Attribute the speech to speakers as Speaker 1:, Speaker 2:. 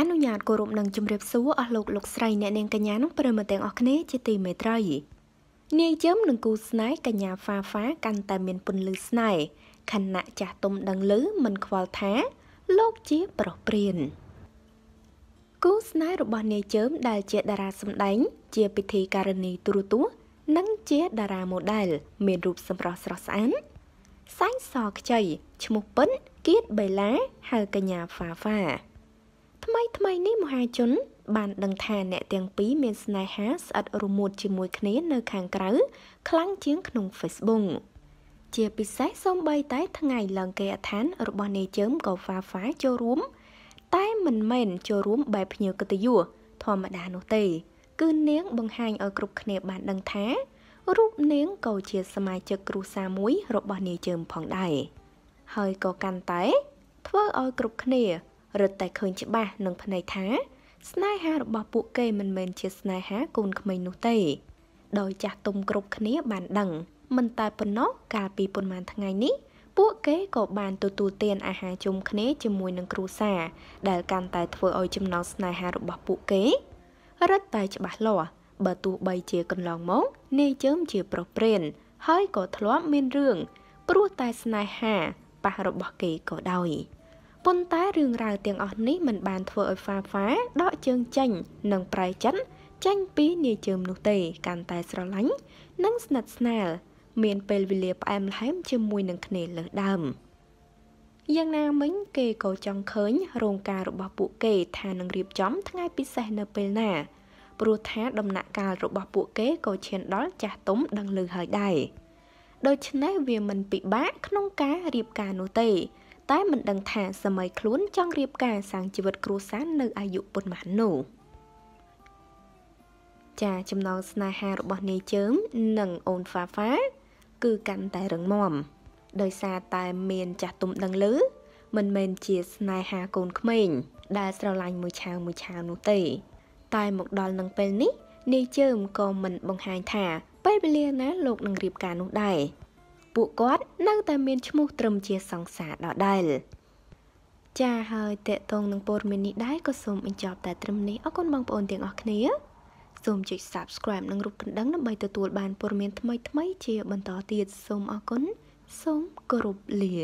Speaker 1: អនុញ្ញាតគោរពនិងជម្រាបសួរអស់លោកលោកស្រីអ្នកនាងកញ្ញានោះប្រិមត្តទាំងអស់គ្នាជាទីមេត្រី នាយជឹមនិងគូស្នេហ៍កញ្ញាហ្វាហ្វាកាន់តែមានពន្លឺស្នេហ៍ខណៈចាស់ទុំដឹងឮមិនខ្វល់ថា លោកជាប្រុសព្រៀនគូស្នេហ៍របស់នាយជើមដែលជាតារាសម្ដែង ជាពិធីការនីទូរទស្សន៍និងជាតារាម៉ូដែល មានរូបសម្រស់ស្រស់ស្អាតសាញ់សខ្ចីឈ្មោះពិនគៀតបេឡាហៅកញ្ញាហ្វាហ្វាថ្មីថ្មីនេះមហាជនបានដឹងថាអ្នកទាំងពីរមានស្នេហាស្អិតរមួតជាមួយគ្នានៅខាងក្រៅ ខ្លាំងជាងក្នុង Facebook ជាពិសេសសូម្បីតែថ្ងៃឡើងគេអឋានរបស់នាយជើមក៏ហ្វាហ្វាចូលរួមតែមិនមែនចូលរួមបែបភ្ញៀវកិត្តិយសធម្មតានោះទេគឺនាងបង្ហាញឲ្យគ្រប់គ្នាបាន ដឹងថារូបនាងក៏ជាសមាជិកគ្រួសារមួយរបស់នាយជើមផងដែរហើយក៏កាន់តែធ្វើឲ្យគ្រប់គ្នារត់តែឃើញច្បាស់នឹងភ្នែកថាស្នេហារបស់ពួកគេមិនមែនជាស្នេហាកូនក្មេងនោះទេដោយចាស់ទុំគ្រប់គ្នាបានដឹងមិនតែប៉ុណ្ណោះកាលពីប៉ុន្មានថ្ងៃនេះ ពួកគេក៏បានទទួលទានអាហារជុំគ្នាជាមួយនឹងគ្រួសារដែលកាន់តែធ្វើឲ្យចំណងស្នេហារបស់ពួកគេរត់តែច្បាស់លាស់បើទោះបីជាកន្លងមកនាយជើមជាប្រុសព្រានហើយក៏ធ្លាប់មានរឿងព្រោះតែស្នេហាប៉ះរបស់គេក៏ដោយ។ប៉ុន្តែរឿងរ៉ាវទាំងអស់នេះមិនបានធ្វើឲ្យហ្វាហ្វាដកជើងចេញនិងប្រែចិត្តចេញពីនាយជើមនោះទេកាន់តែស្រឡាញ់និងស្និទ្ធស្នាលមានពេលវេលាផ្អែមល្ហែមជាមួយនឹងគ្នាលើសដើមយ៉ាងណាមិញគេក៏ចង់ឃើញរោងការរបស់ពួកគេថានឹងរៀបចំថ្ងៃពិសេសនៅពេលណាព្រោះថា ដំណាក់កាលរបស់ពួកគេក៏ឈានដល់ចាស់ទុំដឹងឮហើយដែរដូច្នេះវាមិនពិបាកក្នុងការរៀបការនោះទេតែមិនដឹងថាសម័យខ្លួនចង់រៀបការសាងជីវិតគ្រួសារនៅអាយុប៉ុន្មាននោះ ចាចំណងស្នេហារបស់នាយជើងនិងអូនហ្វាហ្វាគឺកាន់តែរឹងមាំដោយសារតែមានចាស់ទុំដឹងឮមិនមែនជាស្នេហាកូនក្មេងដែលស្រឡាញ់មួយឆាវមួយឆាវនោះទេតែមកដល់នឹងពេលនេះនាយជើមក៏មិនបង្ហាញថាពេលវេលាណាលោកនឹងរៀបការនោះដែរពួកគាត់នៅតែមានឈ្មោះត្រឹមជាសង្សារដដែលចាហើយតេតងនឹងព័ត៌មាននេះដែរក៏សូមបញ្ចប់តែត្រឹមនេះអរគុណបងប្អូនទាំងអស់គ្នាសូមចុច Subscribe និងរូបកណ្ដឹងដើម្បីទទួល បានព័ត៌មានថ្មីៗជា បន្តទៀតសូមអរគុណសូមគោរពលា